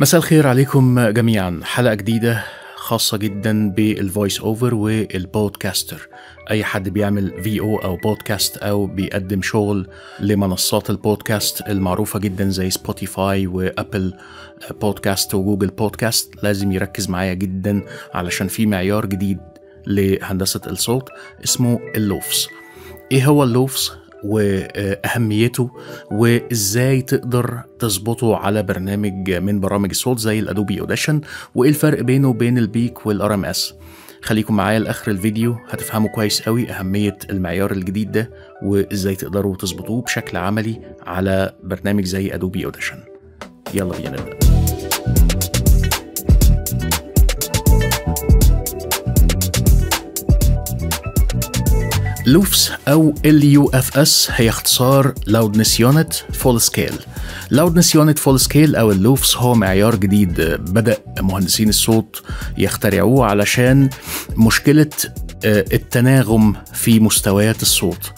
مساء الخير عليكم جميعا حلقة جديدة خاصة جدا بالفويس اوفر والبودكاستر اي حد بيعمل في او او بودكاست او بيقدم شغل لمنصات البودكاست المعروفة جدا زي سبوتيفاي وابل بودكاست وجوجل بودكاست لازم يركز معايا جدا علشان في معيار جديد لهندسة الصوت اسمه اللوفس ايه هو اللوفس واهميته وازاي تقدر تظبطه على برنامج من برامج الصوت زي الادوبي اوديشن وايه الفرق بينه وبين البيك والار ام اس خليكم معايا لاخر الفيديو هتفهموا كويس قوي اهميه المعيار الجديد ده وازاي تقدروا تظبطوه بشكل عملي على برنامج زي ادوبي اوديشن يلا بينا نبدا لوفس أو اف اس هي اختصار لاودنس يونت فول سكيل لاودنس يونت فول سكيل أو اللوفس هو معيار جديد بدأ مهندسين الصوت يخترعوه علشان مشكلة آه، التناغم في مستويات الصوت.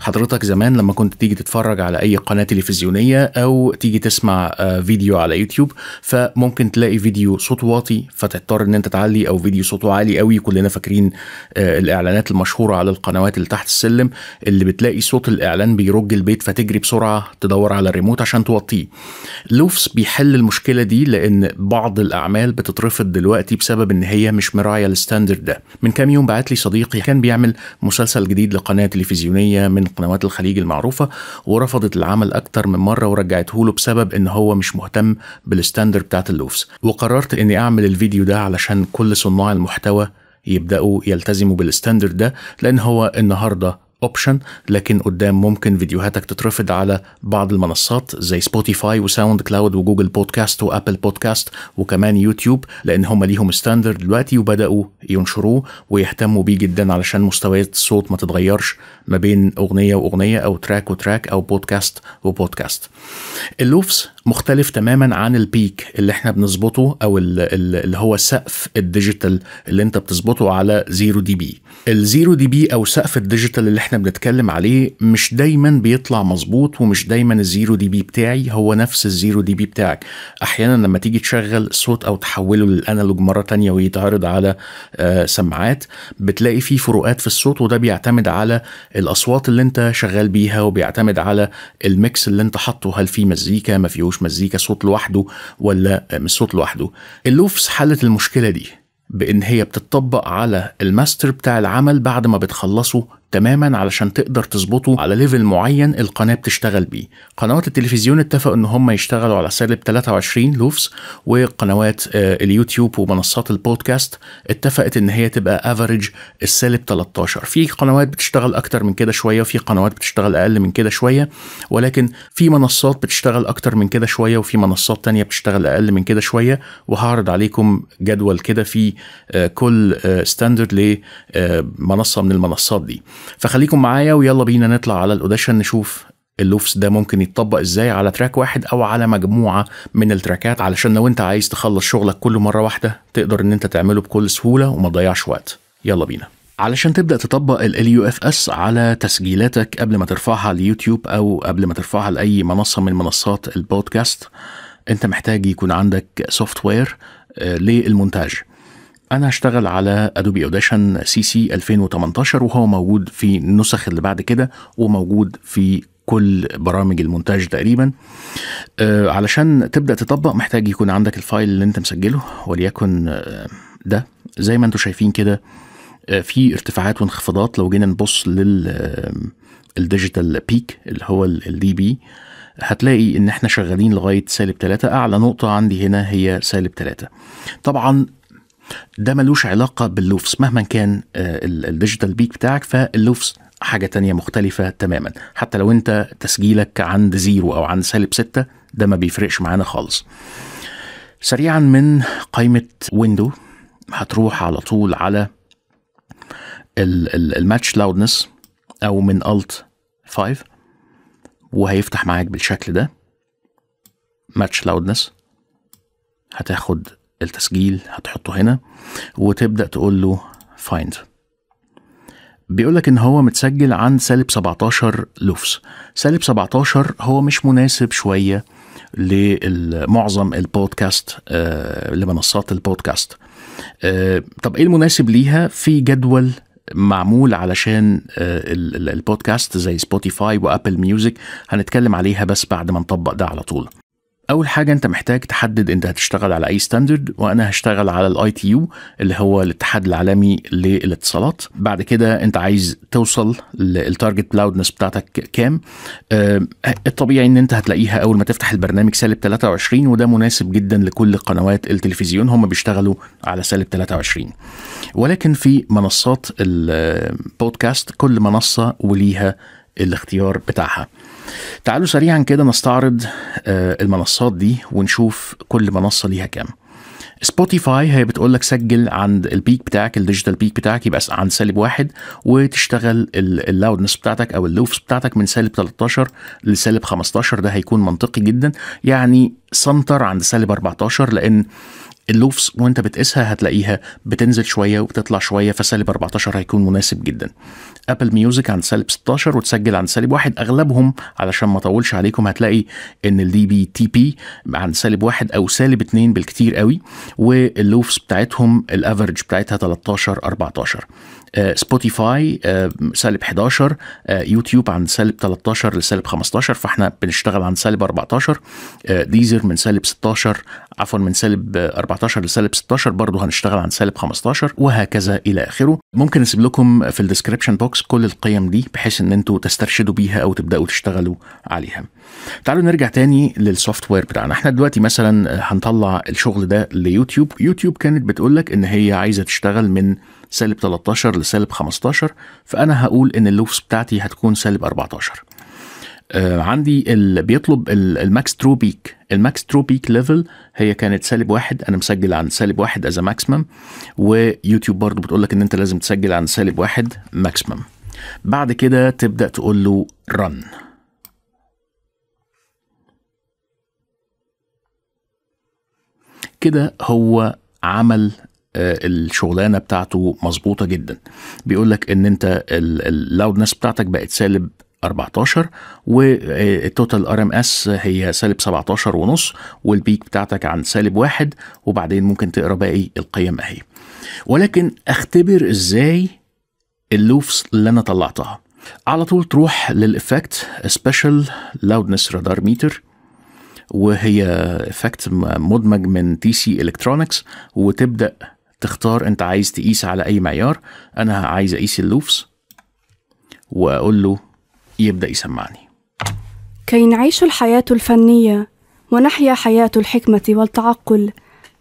حضرتك زمان لما كنت تيجي تتفرج على اي قناه تلفزيونيه او تيجي تسمع آه، فيديو على يوتيوب فممكن تلاقي فيديو صوته واطي فتضطر ان انت تعلي او فيديو صوته عالي قوي كلنا فاكرين آه، الاعلانات المشهوره على القنوات اللي تحت السلم اللي بتلاقي صوت الاعلان بيرج البيت فتجري بسرعه تدور على الريموت عشان توطيه لوفس بيحل المشكله دي لان بعض الاعمال بتترفض دلوقتي بسبب ان هي مش مراعيه الستاندرد ده من كام يوم بعت لي صديقي كان بيعمل مسلسل جديد لقناه تلفزيونيه من من قنوات الخليج المعروفة ورفضت العمل أكتر من مرة ورجعته له بسبب إن هو مش مهتم بالستاندر بتاعت اللوفز وقررت إني أعمل الفيديو ده علشان كل صناع المحتوى يبدأوا يلتزموا بالستاندر ده لأن هو النهاردة اوبشن لكن قدام ممكن فيديوهاتك تترفض على بعض المنصات زي سبوتيفاي وساوند كلاود وجوجل بودكاست وابل بودكاست وكمان يوتيوب لان هم ليهم ستاندرد دلوقتي وبداوا ينشروه ويهتموا بيه جدا علشان مستويات الصوت ما تتغيرش ما بين اغنيه واغنيه او تراك وتراك او بودكاست وبودكاست اللوفز مختلف تماما عن البيك اللي احنا بنظبطه او اللي هو سقف الديجيتال اللي انت بتظبطه على 0 دي بي الزيرو دي بي او سقف الديجيتال اللي احنا بنتكلم عليه مش دايما بيطلع مظبوط ومش دايما الزيرو دي بي بتاعي هو نفس الزيرو دي بي بتاعك احيانا لما تيجي تشغل الصوت او تحوله للانالوج مره تانية ويتعرض على آه، سماعات بتلاقي فيه فروقات في الصوت وده بيعتمد على الاصوات اللي انت شغال بيها وبيعتمد على الميكس اللي انت حاطه هل في مزيكا ما فيهوش ملوش مزيكا صوت لوحده ولا مش صوت لوحده اللوفس حلت المشكله دي بان هي بتطبق على الماستر بتاع العمل بعد ما بتخلصه تماما علشان تقدر تظبطه على ليفل معين القناه بتشتغل بيه قنوات التلفزيون اتفقوا ان هم يشتغلوا على سالب 23 لوفز وقنوات آه، اليوتيوب ومنصات البودكاست اتفقت ان هي تبقى افريج السالب 13 في قنوات بتشتغل اكتر من كده شويه وفي قنوات بتشتغل اقل من كده شويه ولكن في منصات بتشتغل اكتر من كده شويه وفي منصات تانية بتشتغل اقل من كده شويه وهعرض عليكم جدول كده في آه، كل ستاندرد آه، لمنصه من المنصات دي فخليكم معايا ويلا بينا نطلع على الاوديشن نشوف اللوفس ده ممكن يتطبق ازاي على تراك واحد او على مجموعه من التراكات علشان لو انت عايز تخلص شغلك كله مره واحده تقدر ان انت تعمله بكل سهوله وما تضيعش وقت يلا بينا علشان تبدا تطبق ال يو اف اس على تسجيلاتك قبل ما ترفعها ليوتيوب او قبل ما ترفعها لاي منصه من منصات البودكاست انت محتاج يكون عندك سوفت وير آه، للمونتاج انا هشتغل على ادوبي اوديشن سي سي 2018 وهو موجود في النسخ اللي بعد كده وموجود في كل برامج المونتاج تقريبا آه علشان تبدا تطبق محتاج يكون عندك الفايل اللي انت مسجله وليكن آه ده زي ما انتم شايفين كده آه في ارتفاعات وانخفاضات لو جينا نبص لل آه، الديجيتال بيك اللي هو الدي بي هتلاقي ان احنا شغالين لغايه سالب 3 اعلى نقطه عندي هنا هي سالب 3 طبعا ده ملوش علاقه باللوفس مهما كان الديجيتال آه، بيك بتاعك فاللوفس حاجة تانية مختلفة تماما حتى لو انت تسجيلك عند زيرو او عند سالب ستة ده ما بيفرقش معانا خالص سريعا من قائمة ويندو هتروح على طول على الماتش لاودنس او من الت 5 وهيفتح معاك بالشكل ده ماتش لاودنس هتاخد التسجيل هتحطه هنا وتبدأ تقول له فايند بيقول لك ان هو متسجل عن سالب 17 لوفس سالب 17 هو مش مناسب شويه لمعظم البودكاست آه، لمنصات البودكاست آه، طب ايه المناسب ليها في جدول معمول علشان آه، البودكاست زي سبوتيفاي وابل ميوزك هنتكلم عليها بس بعد ما نطبق ده على طول اول حاجه انت محتاج تحدد انت هتشتغل على اي ستاندرد وانا هشتغل على الاي تي يو اللي هو الاتحاد العالمي للاتصالات بعد كده انت عايز توصل للتارجت لاودنس بتاعتك كام آه الطبيعي ان انت هتلاقيها اول ما تفتح البرنامج سالب 23 وده مناسب جدا لكل قنوات التلفزيون هم بيشتغلوا على سالب 23 ولكن في منصات البودكاست آه، كل منصه وليها الاختيار بتاعها تعالوا سريعا كده نستعرض آه، المنصات دي ونشوف كل منصة ليها كام سبوتيفاي هي بتقول لك سجل عند البيك بتاعك الديجيتال بيك بتاعك يبقى عند سالب واحد وتشتغل اللاودنس بتاعتك او اللوفس بتاعتك من سالب 13 لسالب 15 ده هيكون منطقي جدا يعني سنتر عند سالب 14 لان اللوفز وانت بتقيسها هتلاقيها بتنزل شويه وبتطلع شويه فسالب 14 هيكون مناسب جدا ابل ميوزك عند سالب 16 وتسجل عند سالب واحد اغلبهم علشان ما اطولش عليكم هتلاقي ان الدي بي تي بي عند سالب واحد او سالب 2 بالكتير قوي واللوفز بتاعتهم الافرج بتاعتها 13 14 سبوتيفاي آه، آه، سالب 11 آه، يوتيوب عند سالب 13 لسالب 15 فاحنا بنشتغل عند سالب 14 ديزر من سالب 16 عفوا من سالب 14 لسالب 16 برضه هنشتغل عن سالب 15 وهكذا الى اخره ممكن نسيب لكم في الديسكربشن بوكس كل القيم دي بحيث ان انتوا تسترشدوا بيها او تبداوا تشتغلوا عليها تعالوا نرجع تاني للسوفت وير بتاعنا احنا دلوقتي مثلا هنطلع الشغل ده ليوتيوب يوتيوب كانت بتقول لك ان هي عايزه تشتغل من سالب 13 لسالب 15 فأنا هقول إن اللوفس بتاعتي هتكون سالب 14 آه عندي بيطلب الماكس ترو بيك الماكس ترو بيك ليفل هي كانت سالب واحد انا مسجل عن سالب واحد از ماكسيمم ويوتيوب برضو بتقول لك ان انت لازم تسجل عن سالب واحد ماكسيمم بعد كده تبدا تقول له رن كده هو عمل آه، الشغلانه بتاعته مظبوطه جدا بيقول لك ان انت اللاودنس بتاعتك بقت سالب 14 والتوتال ار ام اس هي سالب 17 ونص والبيك بتاعتك عن سالب واحد وبعدين ممكن تقرا باقي إيه؟ القيم اهي ولكن اختبر ازاي اللوفس اللي انا طلعتها على طول تروح للإفكت سبيشال لاودنس رادار ميتر وهي إفكت مدمج من تي سي إلكترونكس وتبدأ تختار انت عايز تقيس على اي معيار انا عايز اقيس اللوفس واقول له يبدا يسمعني كي نعيش الحياه الفنيه ونحيا حياه الحكمه والتعقل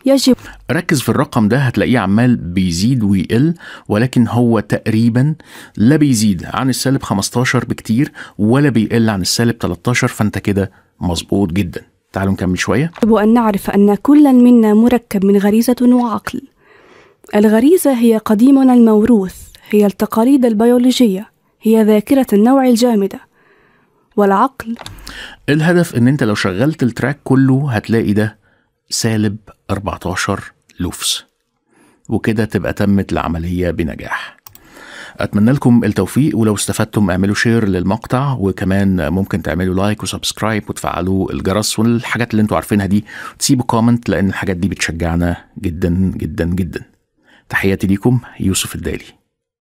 يجب ركز في الرقم ده هتلاقيه عمال بيزيد ويقل ولكن هو تقريبا لا بيزيد عن السالب 15 بكتير ولا بيقل عن السالب 13 فانت كده مظبوط جدا تعالوا نكمل شويه يجب ان نعرف ان كل منا مركب من غريزه وعقل الغريزة هي قديمنا الموروث هي التقاليد البيولوجية هي ذاكرة النوع الجامدة والعقل الهدف ان انت لو شغلت التراك كله هتلاقي ده سالب 14 لوفس وكده تبقى تمت العملية بنجاح أتمنى لكم التوفيق ولو استفدتم اعملوا شير للمقطع وكمان ممكن تعملوا لايك وسبسكرايب وتفعلوا الجرس والحاجات اللي انتوا عارفينها دي تسيبوا كومنت لأن الحاجات دي بتشجعنا جدا جدا جدا تحياتي ليكم يوسف الدالي